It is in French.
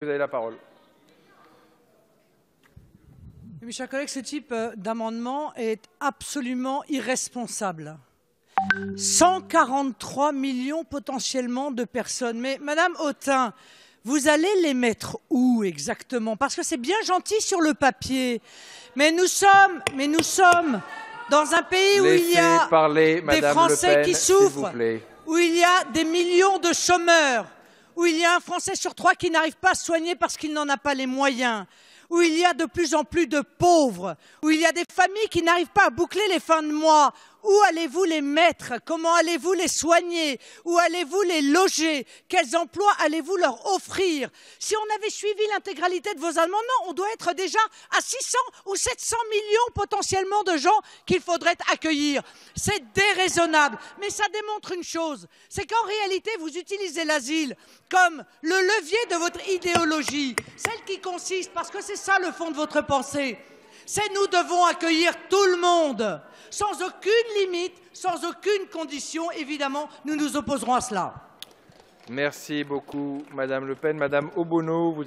Vous avez la parole. Mes chers collègues, ce type euh, d'amendement est absolument irresponsable. 143 millions potentiellement de personnes. Mais Madame Autain, vous allez les mettre où exactement Parce que c'est bien gentil sur le papier. Mais nous sommes, mais nous sommes dans un pays où il y a des Français qui souffrent, où il y a des millions de chômeurs, où il y a un Français sur trois qui n'arrive pas à soigner parce qu'il n'en a pas les moyens où il y a de plus en plus de pauvres, où il y a des familles qui n'arrivent pas à boucler les fins de mois, où allez-vous les mettre Comment allez-vous les soigner Où allez-vous les loger Quels emplois allez-vous leur offrir Si on avait suivi l'intégralité de vos amendements, on doit être déjà à 600 ou 700 millions potentiellement de gens qu'il faudrait accueillir. C'est déraisonnable. Mais ça démontre une chose, c'est qu'en réalité, vous utilisez l'asile comme le levier de votre idéologie, celle qui consiste, parce que c'est c'est ça le fond de votre pensée. C'est nous devons accueillir tout le monde, sans aucune limite, sans aucune condition. Évidemment, nous nous opposerons à cela. Merci beaucoup, Madame Le Pen. Madame Obono,